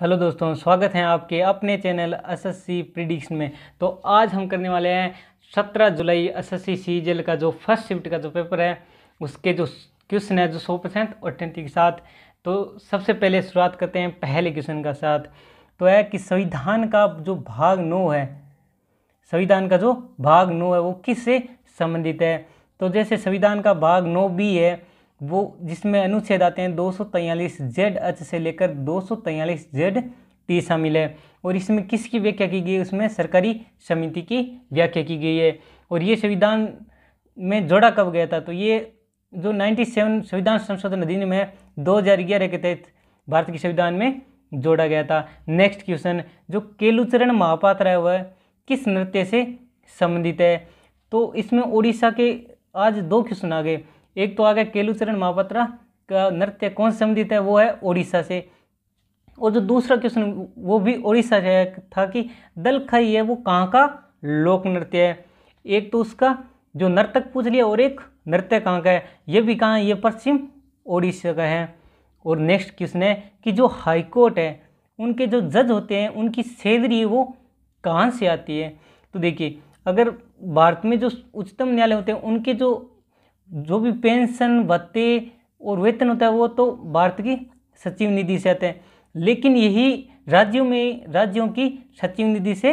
hello दोस्तों स्वागत है आपके अपने चैनल एसएससी प्रिडिक्शन में तो आज हम करने वाले हैं 17 जुलाई एसएससी सीजीएल का जो फर्स्ट शिफ्ट का जो पेपर है उसके जो क्वेश्चन है जो 100 परसेंट और ट्वेंटी के साथ तो सबसे पहले शुरुआत करते हैं पहले क्वेश्चन का साथ तो है कि संविधान का जो भाग नो है संविधान का जो भाग नो है वो किस से संबंधित है तो जैसे संविधान का भाग नो बी है वो जिसमें अनुच्छेद आते हैं दो जेड एच से लेकर दो जेड टी शामिल है और इसमें किसकी व्याख्या की गई है उसमें सरकारी समिति की व्याख्या की गई है और ये संविधान में जोड़ा कब गया था तो ये जो 97 संविधान संशोधन अधिनियम है 2011 के तहत भारत के संविधान में जोड़ा गया था नेक्स्ट क्वेश्चन जो केलुचरण महापात्र है वह किस नृत्य से संबंधित है तो इसमें उड़ीसा के आज दो क्वेश्चन आ गए एक तो आ गया केलुचरण महापात्रा का नृत्य कौन से संबंधित है वो है ओडिशा से और जो दूसरा क्वेश्चन वो भी ओडिशा से था कि दल खाई है वो कहाँ का लोक नृत्य है एक तो उसका जो नर्तक पूछ लिया और एक नृत्य कहाँ का है ये भी कहाँ ये पश्चिम ओडिशा का है और नेक्स्ट क्वेश्चन है कि जो हाईकोर्ट है उनके जो जज होते हैं उनकी सैलरी वो कहाँ से आती है तो देखिए अगर भारत में जो उच्चतम न्यायालय होते हैं उनके जो जो भी पेंशन भत्ते और वेतन होता है वो तो भारत की सचिव निधि से आते हैं लेकिन यही राज्यों में राज्यों की सचिव निधि से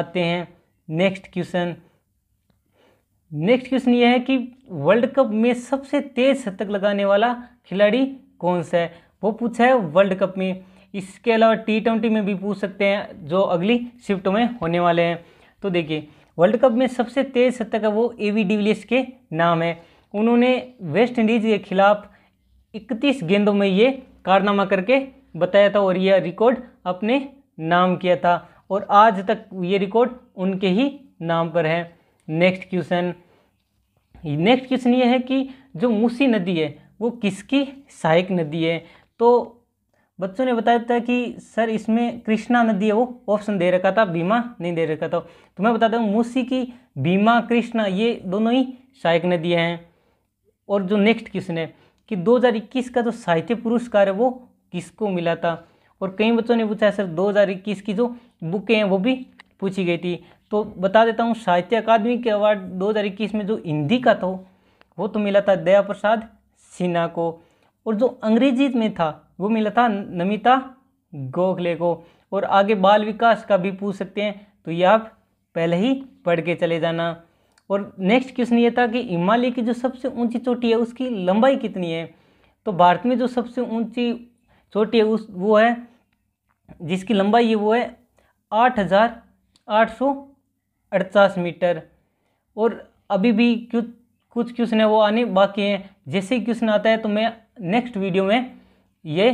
आते हैं नेक्स्ट क्वेश्चन नेक्स्ट क्वेश्चन ये है कि वर्ल्ड कप में सबसे तेज शतक लगाने वाला खिलाड़ी कौन सा है वो पूछा है वर्ल्ड कप में इसके अलावा टी ट्वेंटी में भी पूछ सकते हैं जो अगली शिफ्ट में होने वाले हैं तो देखिए वर्ल्ड कप में सबसे तेज शतक है वो ए वी डिविलियर्स के नाम है उन्होंने वेस्ट इंडीज़ के खिलाफ 31 गेंदों में ये कारनामा करके बताया था और यह रिकॉर्ड अपने नाम किया था और आज तक ये रिकॉर्ड उनके ही नाम पर है नेक्स्ट क्वेश्चन नेक्स्ट क्वेश्चन ये है कि जो मूसी नदी है वो किसकी सहायक नदी है तो बच्चों ने बताया था कि सर इसमें कृष्णा नदी है वो ऑप्शन दे रखा था भीमा नहीं दे रखा था तो मैं बताता हूँ मूसी की भीमा कृष्णा ये दोनों ही सहायक नदियाँ हैं और जो नेक्स्ट क्वेश्चन है कि 2021 का जो साहित्य पुरस्कार है वो किसको मिला था और कई बच्चों ने पूछा सर 2021 की जो बुकें हैं वो भी पूछी गई थी तो बता देता हूँ साहित्य अकादमी के अवार्ड 2021 में जो हिंदी का था वो तो मिला था दया प्रसाद सिन्हा को और जो अंग्रेजी में था वो मिला था नमिता गोखले को और आगे बाल विकास का भी पूछ सकते हैं तो ये आप पहले ही पढ़ के चले जाना और नेक्स्ट क्वेश्चन ये था कि हिमालय की जो सबसे ऊंची चोटी है उसकी लंबाई कितनी है तो भारत में जो सबसे ऊंची चोटी है उस वो है जिसकी लंबाई है वो है आठ हज़ार आठ सौ अड़तालीस मीटर और अभी भी कुछ क्वेश्चन है वो आने बाकी हैं जैसे ही क्वेश्चन आता है तो मैं नेक्स्ट वीडियो में ये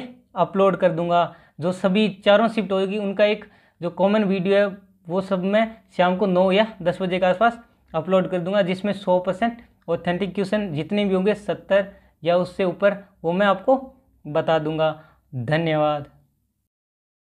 अपलोड कर दूंगा जो सभी चारों शिफ्ट होगी उनका एक जो कॉमन वीडियो है वो सब मैं शाम को नौ या दस बजे के आसपास अपलोड कर दूंगा जिसमें सौ परसेंट ऑथेंटिक क्वेश्चन जितने भी होंगे सत्तर या उससे ऊपर वो मैं आपको बता दूंगा धन्यवाद